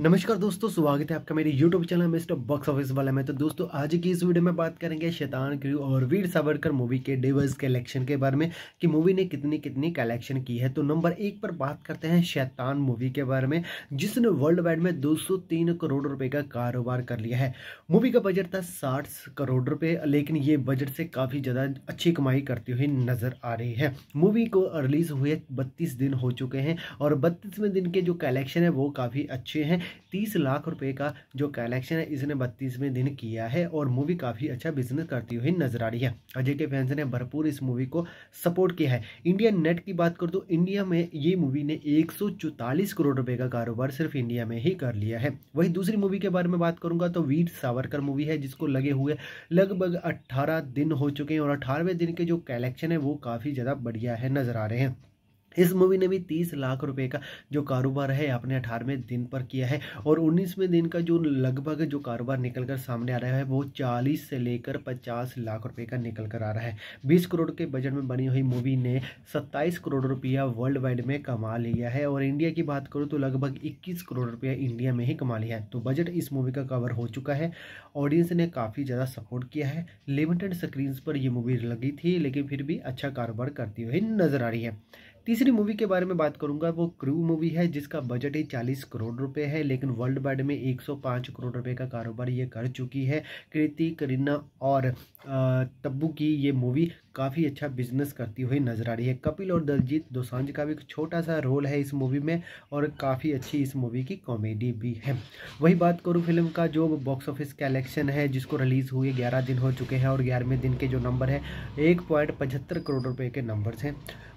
नमस्कार दोस्तों स्वागत है आपका मेरे YouTube channel Mister Box Office वाला में तो दोस्तों आज की इस वीडियो में बात करेंगे शैतान क्रू और वीर सावरकर मूवी के डेवर्स कलेक्शन के बारे में कि मूवी ने कितनी कितनी कलेक्शन की है तो नंबर एक पर बात करते हैं शैतान मूवी के बारे में जिसने वर्ल्ड वाइड में दो करोड़ रुपये का कारोबार कर लिया है मूवी का बजट था साठ करोड़ रुपये लेकिन ये बजट से काफ़ी ज़्यादा अच्छी कमाई करती हुई नज़र आ रही है मूवी को रिलीज़ हुए बत्तीस दिन हो चुके हैं और बत्तीसवें दिन के जो कलेक्शन है वो काफ़ी अच्छे हैं तीस लाख रुपए का जो कलेक्शन है इसने बत्तीसवें दिन किया है और मूवी काफ़ी अच्छा बिजनेस करती हुई नजर आ रही है अजय के फैंस ने भरपूर इस मूवी को सपोर्ट किया है इंडिया नेट की बात कर तो इंडिया में ये मूवी ने एक करोड़ रुपये का कारोबार सिर्फ इंडिया में ही कर लिया है वही दूसरी मूवी के बारे में बात करूँगा तो वीर सावरकर मूवी है जिसको लगे हुए लगभग अट्ठारह दिन हो चुके हैं और अठारहवें दिन के जो कलेक्शन है वो काफ़ी ज़्यादा बढ़िया है नज़र आ रहे हैं इस मूवी ने भी तीस लाख रुपए का जो कारोबार है अपने अठारहवें दिन पर किया है और उन्नीसवें दिन का जो लगभग जो कारोबार निकल कर सामने आ रहा है वो चालीस से लेकर पचास लाख रुपए का निकल कर आ रहा है बीस करोड़ के बजट में बनी हुई मूवी ने सत्ताईस करोड़ रुपया वर्ल्ड वाइड में कमा लिया है और इंडिया की बात करूँ तो लगभग इक्कीस करोड़ रुपया इंडिया में ही कमा लिया है तो बजट इस मूवी का कवर हो चुका है ऑडियंस ने काफ़ी ज़्यादा सपोर्ट किया है लिमिटेड स्क्रीन पर यह मूवी लगी थी लेकिन फिर भी अच्छा कारोबार करती हुई नजर आ रही है तीसरी मूवी के बारे में बात करूंगा वो क्रू मूवी है जिसका बजट ही चालीस करोड़ रुपए है लेकिन वर्ल्ड वाइड में 105 करोड़ रुपए का कारोबार ये कर चुकी है कृति करीना और तब्बू की ये मूवी काफ़ी अच्छा बिजनेस करती हुई नजर आ रही है कपिल और दलजीत दोसांझ का भी एक छोटा सा रोल है इस मूवी में और काफ़ी अच्छी इस मूवी की कॉमेडी भी है वही बात करूँ फिल्म का जो बॉक्स ऑफिस कलेक्शन है जिसको रिलीज़ हुए ग्यारह दिन हो चुके हैं और ग्यारहवें दिन के जो नंबर है एक पॉइंट पचहत्तर करोड़ रुपये के नंबर्स हैं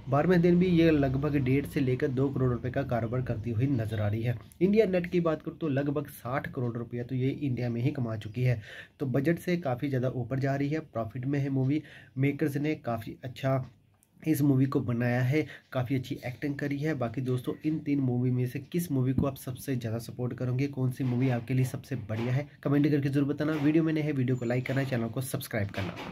बारहवें दिन भी ये लगभग डेढ़ से लेकर दो करोड़ रुपए का कारोबार करती हुई नजर आ रही है इंडिया नेट की बात करूँ तो लगभग साठ करोड़ रुपया तो ये इंडिया में ही कमा चुकी है तो बजट से काफ़ी ज़्यादा ऊपर जा रही है प्रॉफिट में है मूवी मेकर्स ने काफ़ी अच्छा इस मूवी को बनाया है काफ़ी अच्छी एक्टिंग करी है बाकी दोस्तों इन तीन मूवी में से किस मूवी को आप सबसे ज़्यादा सपोर्ट करोगे कौन सी मूवी आपके लिए सबसे बढ़िया है कमेंट करके जरूर बताना वीडियो में नहीं है वीडियो को लाइक करना चैनल को सब्सक्राइब करना